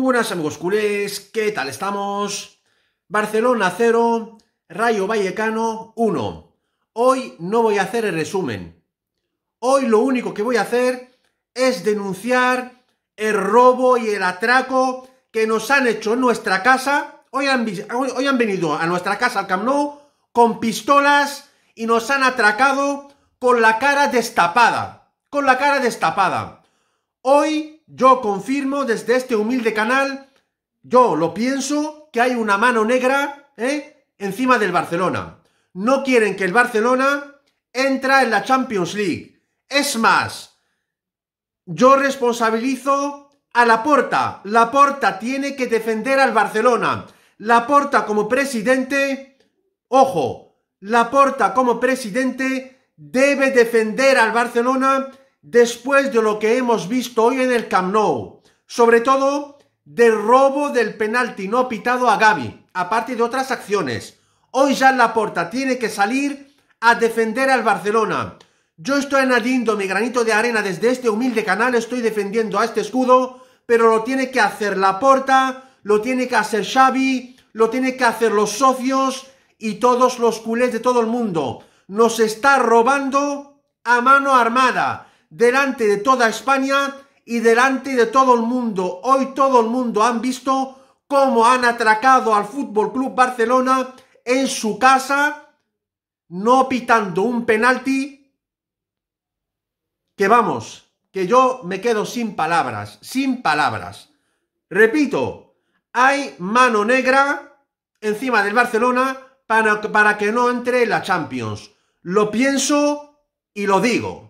Muy buenas amigos ¿qué tal estamos? Barcelona 0, Rayo Vallecano 1. Hoy no voy a hacer el resumen. Hoy lo único que voy a hacer es denunciar el robo y el atraco que nos han hecho en nuestra casa. Hoy han, han venido a nuestra casa al Camp Nou con pistolas y nos han atracado con la cara destapada. Con la cara destapada. Hoy yo confirmo desde este humilde canal, yo lo pienso, que hay una mano negra ¿eh? encima del Barcelona. No quieren que el Barcelona entra en la Champions League. Es más, yo responsabilizo a Laporta. Laporta tiene que defender al Barcelona. Laporta como presidente, ojo, Laporta como presidente debe defender al Barcelona después de lo que hemos visto hoy en el Camp Nou, sobre todo del robo del penalti no pitado a Gaby, aparte de otras acciones. Hoy ya Laporta tiene que salir a defender al Barcelona. Yo estoy añadiendo mi granito de arena desde este humilde canal, estoy defendiendo a este escudo, pero lo tiene que hacer Laporta, lo tiene que hacer Xavi, lo tiene que hacer los socios y todos los culés de todo el mundo. Nos está robando a mano armada delante de toda España y delante de todo el mundo. Hoy todo el mundo han visto cómo han atracado al Fútbol Club Barcelona en su casa, no pitando un penalti. Que vamos, que yo me quedo sin palabras, sin palabras. Repito, hay mano negra encima del Barcelona para, para que no entre la Champions. Lo pienso y lo digo.